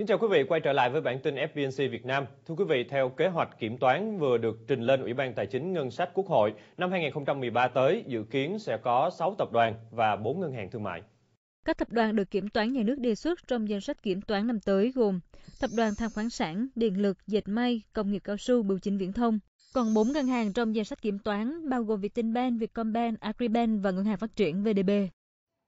Kính chào quý vị quay trở lại với bản tin FBNC Việt Nam. Thưa quý vị, theo kế hoạch kiểm toán vừa được trình lên Ủy ban Tài chính Ngân sách Quốc hội, năm 2013 tới dự kiến sẽ có 6 tập đoàn và 4 ngân hàng thương mại. Các tập đoàn được kiểm toán nhà nước đề xuất trong danh sách kiểm toán năm tới gồm Tập đoàn Than khoáng sản, Điện lực, Dệt may, Công nghiệp cao su, Bưu chính viễn thông. Còn 4 ngân hàng trong danh sách kiểm toán bao gồm Vietinbank, Vietcombank, Agribank và Ngân hàng Phát triển VDB.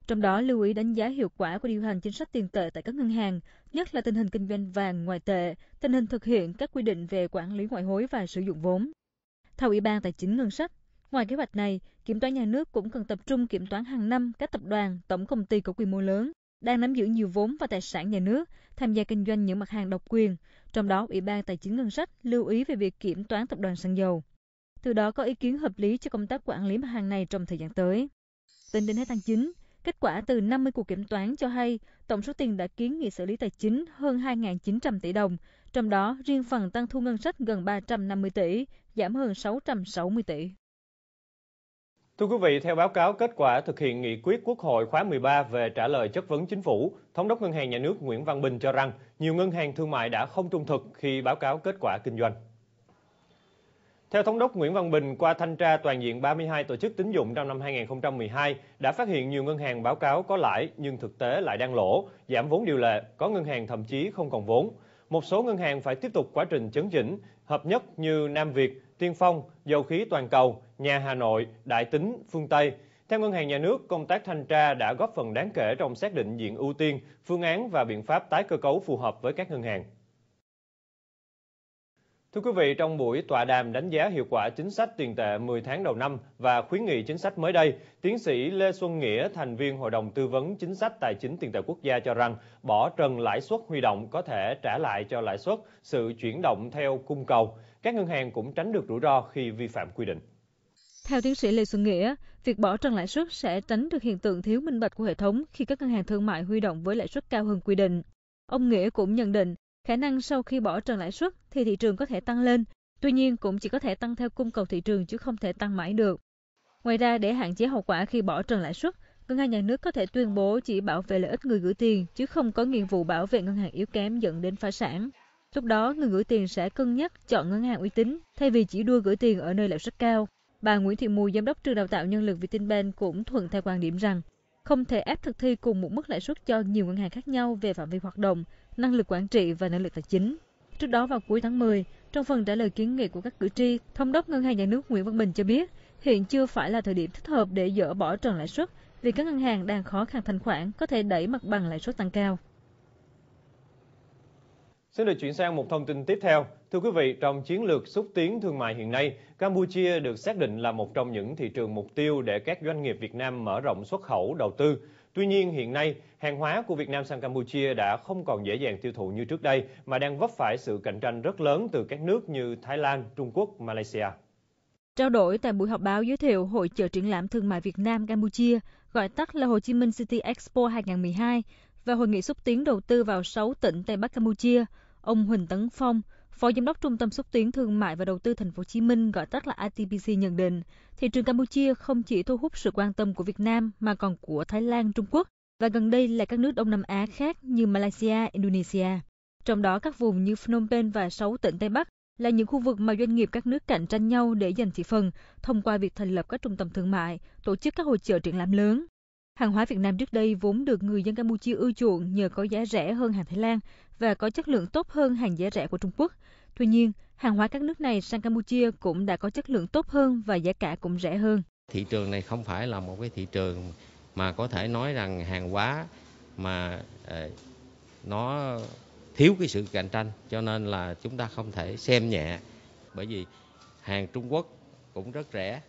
Trong đó lưu ý đánh giá hiệu quả của điều hành chính sách tiền tệ tại các ngân hàng, nhất là tình hình kinh doanh vàng ngoại tệ, tình hình thực hiện các quy định về quản lý ngoại hối và sử dụng vốn. Theo Ủy ban Tài chính Ngân sách, ngoài kế hoạch này, Kiểm toán nhà nước cũng cần tập trung kiểm toán hàng năm các tập đoàn, tổng công ty có quy mô lớn đang nắm giữ nhiều vốn và tài sản nhà nước, tham gia kinh doanh những mặt hàng độc quyền, trong đó Ủy ban Tài chính Ngân sách lưu ý về việc kiểm toán tập đoàn xăng dầu. Từ đó có ý kiến hợp lý cho công tác quản lý mặt hàng này trong thời gian tới. Tính đến hết tháng 9, Kết quả từ 50 cuộc kiểm toán cho hay tổng số tiền đã kiến nghị xử lý tài chính hơn 2.900 tỷ đồng, trong đó riêng phần tăng thu ngân sách gần 350 tỷ, giảm hơn 660 tỷ. Thưa quý vị, theo báo cáo kết quả thực hiện nghị quyết Quốc hội khóa 13 về trả lời chất vấn chính phủ, Thống đốc Ngân hàng Nhà nước Nguyễn Văn Bình cho rằng nhiều ngân hàng thương mại đã không trung thực khi báo cáo kết quả kinh doanh. Theo Thống đốc Nguyễn Văn Bình, qua thanh tra toàn diện 32 tổ chức tín dụng trong năm 2012 đã phát hiện nhiều ngân hàng báo cáo có lãi nhưng thực tế lại đang lỗ, giảm vốn điều lệ, có ngân hàng thậm chí không còn vốn. Một số ngân hàng phải tiếp tục quá trình chấn chỉnh, hợp nhất như Nam Việt, Tiên Phong, Dầu khí Toàn cầu, Nhà Hà Nội, Đại Tính, Phương Tây. Theo Ngân hàng Nhà nước, công tác thanh tra đã góp phần đáng kể trong xác định diện ưu tiên, phương án và biện pháp tái cơ cấu phù hợp với các ngân hàng. Thưa quý vị, trong buổi tọa đàm đánh giá hiệu quả chính sách tiền tệ 10 tháng đầu năm và khuyến nghị chính sách mới đây, tiến sĩ Lê Xuân Nghĩa, thành viên Hội đồng Tư vấn Chính sách Tài chính Tiền tệ Quốc gia cho rằng bỏ trần lãi suất huy động có thể trả lại cho lãi suất sự chuyển động theo cung cầu. Các ngân hàng cũng tránh được rủi ro khi vi phạm quy định. Theo tiến sĩ Lê Xuân Nghĩa, việc bỏ trần lãi suất sẽ tránh được hiện tượng thiếu minh bạch của hệ thống khi các ngân hàng thương mại huy động với lãi suất cao hơn quy định. Ông Nghĩa cũng nhận định Khả năng sau khi bỏ trần lãi suất thì thị trường có thể tăng lên, tuy nhiên cũng chỉ có thể tăng theo cung cầu thị trường chứ không thể tăng mãi được. Ngoài ra, để hạn chế hậu quả khi bỏ trần lãi suất, ngân hàng nhà nước có thể tuyên bố chỉ bảo vệ lợi ích người gửi tiền chứ không có nghĩa vụ bảo vệ ngân hàng yếu kém dẫn đến phá sản. Lúc đó, người gửi tiền sẽ cân nhắc chọn ngân hàng uy tín thay vì chỉ đua gửi tiền ở nơi lãi suất cao. Bà Nguyễn Thị Mùi, giám đốc trường đào tạo nhân lực Vietinbank cũng thuận theo quan điểm rằng không thể ép thực thi cùng một mức lãi suất cho nhiều ngân hàng khác nhau về phạm vi hoạt động năng lực quản trị và năng lực tài chính. Trước đó vào cuối tháng 10, trong phần trả lời kiến nghị của các cử tri, Thống đốc Ngân hàng Nhà nước Nguyễn Văn Bình cho biết hiện chưa phải là thời điểm thích hợp để dỡ bỏ trần lãi suất vì các ngân hàng đang khó khăn thanh khoản có thể đẩy mặt bằng lãi suất tăng cao. Xin được chuyển sang một thông tin tiếp theo. Thưa quý vị, trong chiến lược xúc tiến thương mại hiện nay, Campuchia được xác định là một trong những thị trường mục tiêu để các doanh nghiệp Việt Nam mở rộng xuất khẩu đầu tư. Tuy nhiên, hiện nay, hàng hóa của Việt Nam sang Campuchia đã không còn dễ dàng tiêu thụ như trước đây, mà đang vấp phải sự cạnh tranh rất lớn từ các nước như Thái Lan, Trung Quốc, Malaysia. Trao đổi tại buổi họp báo giới thiệu Hội chợ triển lãm thương mại Việt Nam Campuchia, gọi tắt là Hồ Chí Minh City Expo 2012 và hội nghị xúc tiến đầu tư vào 6 tỉnh Tây Bắc Campuchia, ông Huỳnh Tấn Phong, Phó Giám đốc Trung tâm xúc tiến thương mại và đầu tư Thành phố Hồ Chí Minh gọi tắt là ITBC nhận định, thị trường Campuchia không chỉ thu hút sự quan tâm của Việt Nam mà còn của Thái Lan, Trung Quốc và gần đây là các nước Đông Nam Á khác như Malaysia, Indonesia. Trong đó các vùng như Phnom Penh và 6 tỉnh Tây Bắc là những khu vực mà doanh nghiệp các nước cạnh tranh nhau để giành thị phần thông qua việc thành lập các trung tâm thương mại, tổ chức các hội trợ triển lãm lớn. Hàng hóa Việt Nam trước đây vốn được người dân Campuchia ưa chuộng nhờ có giá rẻ hơn hàng Thái Lan, và có chất lượng tốt hơn hàng giá rẻ của Trung Quốc. Tuy nhiên, hàng hóa các nước này sang Campuchia cũng đã có chất lượng tốt hơn và giá cả cũng rẻ hơn. Thị trường này không phải là một cái thị trường mà có thể nói rằng hàng hóa mà ờ, nó thiếu cái sự cạnh tranh cho nên là chúng ta không thể xem nhẹ bởi vì hàng Trung Quốc cũng rất rẻ,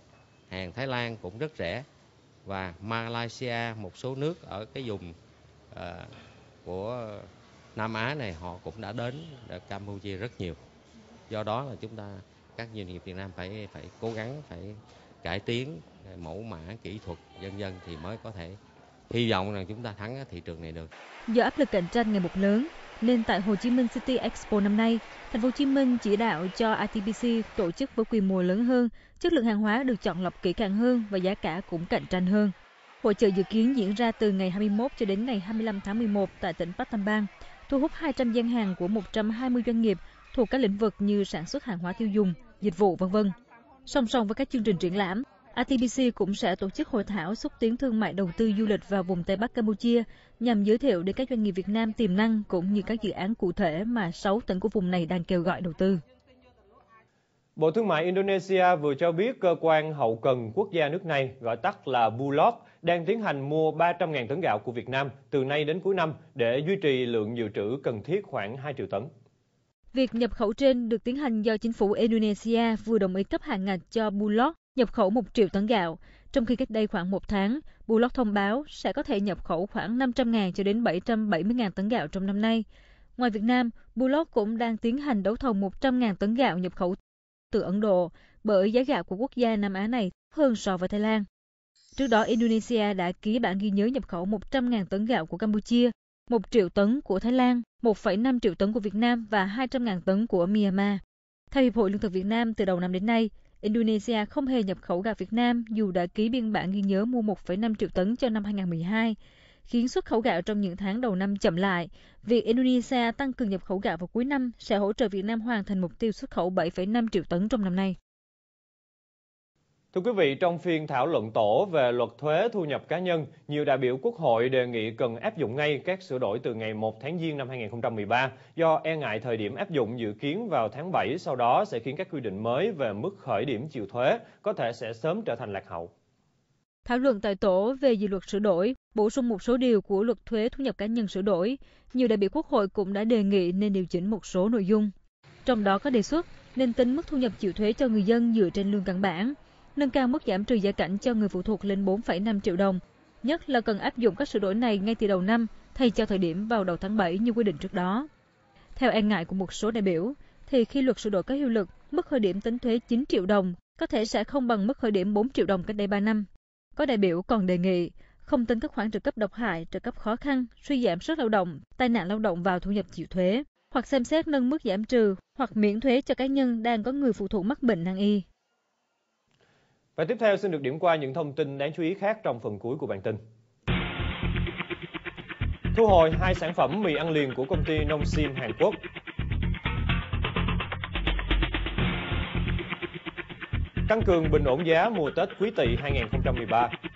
hàng Thái Lan cũng rất rẻ và Malaysia một số nước ở cái vùng uh, của Nam Á này họ cũng đã đến Campuchia rất nhiều do đó là chúng ta các doanh nghiệp Việt Nam phải phải cố gắng phải cải tiến mẫu mã kỹ thuật dân dân thì mới có thể hy vọng rằng chúng ta thắng thị trường này được. Do áp lực cạnh tranh ngày một lớn nên tại Hồ Chí Minh City Expo năm nay, Thành phố Hồ Chí Minh chỉ đạo cho ITBC tổ chức với quy mô lớn hơn, chất lượng hàng hóa được chọn lọc kỹ càng hơn và giá cả cũng cạnh tranh hơn. Hội trợ dự kiến diễn ra từ ngày 21 cho đến ngày 25 tháng 11 tại tỉnh Battambang thu hút 200 gian hàng của 120 doanh nghiệp thuộc các lĩnh vực như sản xuất hàng hóa tiêu dùng, dịch vụ v.v. Song song với các chương trình triển lãm, ATBC cũng sẽ tổ chức hội thảo xúc tiến thương mại đầu tư du lịch vào vùng Tây Bắc Campuchia nhằm giới thiệu đến các doanh nghiệp Việt Nam tiềm năng cũng như các dự án cụ thể mà 6 tỉnh của vùng này đang kêu gọi đầu tư. Bộ Thương mại Indonesia vừa cho biết cơ quan hậu cần quốc gia nước này, gọi tắt là Bulog, đang tiến hành mua 300.000 tấn gạo của Việt Nam từ nay đến cuối năm để duy trì lượng dự trữ cần thiết khoảng 2 triệu tấn. Việc nhập khẩu trên được tiến hành do chính phủ Indonesia vừa đồng ý cấp hạn ngạch cho Bulog nhập khẩu 1 triệu tấn gạo, trong khi cách đây khoảng một tháng, Bulog thông báo sẽ có thể nhập khẩu khoảng 500.000 cho đến 770.000 tấn gạo trong năm nay. Ngoài Việt Nam, Bulog cũng đang tiến hành đấu thầu 100.000 tấn gạo nhập khẩu từ Ấn Độ bởi giá gạo của quốc gia Nam Á này hơn so với Thái Lan. Trước đó, Indonesia đã ký bản ghi nhớ nhập khẩu 100.000 tấn gạo của Campuchia, 1 triệu tấn của Thái Lan, 1,5 triệu tấn của Việt Nam và 200.000 tấn của Myanmar. Theo Hiệp hội Lương thực Việt Nam, từ đầu năm đến nay, Indonesia không hề nhập khẩu gạo Việt Nam dù đã ký biên bản ghi nhớ mua 1,5 triệu tấn cho năm 2012 khiến xuất khẩu gạo trong những tháng đầu năm chậm lại. Việc Indonesia tăng cường nhập khẩu gạo vào cuối năm sẽ hỗ trợ Việt Nam hoàn thành mục tiêu xuất khẩu 7,5 triệu tấn trong năm nay. Thưa quý vị, trong phiên thảo luận tổ về luật thuế thu nhập cá nhân, nhiều đại biểu Quốc hội đề nghị cần áp dụng ngay các sửa đổi từ ngày 1 tháng Giêng năm 2013 do e ngại thời điểm áp dụng dự kiến vào tháng 7 sau đó sẽ khiến các quy định mới về mức khởi điểm chịu thuế có thể sẽ sớm trở thành lạc hậu. Thảo luận tại tổ về dự luật sửa đổi, bổ sung một số điều của luật thuế thu nhập cá nhân sửa đổi, nhiều đại biểu Quốc hội cũng đã đề nghị nên điều chỉnh một số nội dung. Trong đó có đề xuất nên tính mức thu nhập chịu thuế cho người dân dựa trên lương căn bản, nâng cao mức giảm trừ gia cảnh cho người phụ thuộc lên 4,5 triệu đồng, nhất là cần áp dụng các sửa đổi này ngay từ đầu năm thay cho thời điểm vào đầu tháng 7 như quy định trước đó. Theo e ngại của một số đại biểu, thì khi luật sửa đổi có hiệu lực, mức khởi điểm tính thuế 9 triệu đồng có thể sẽ không bằng mức khởi điểm 4 triệu đồng cách đây 3 năm. Có đại biểu còn đề nghị không tính các khoản trợ cấp độc hại, trợ cấp khó khăn, suy giảm sức lao động, tai nạn lao động vào thu nhập chịu thuế, hoặc xem xét nâng mức giảm trừ hoặc miễn thuế cho cá nhân đang có người phụ thuộc mắc bệnh nan y. Và tiếp theo xin được điểm qua những thông tin đáng chú ý khác trong phần cuối của bản tin. Thu hồi hai sản phẩm mì ăn liền của công ty Nongshim Hàn Quốc. Tăng cường bình ổn giá mùa Tết Quý Tỵ 2013.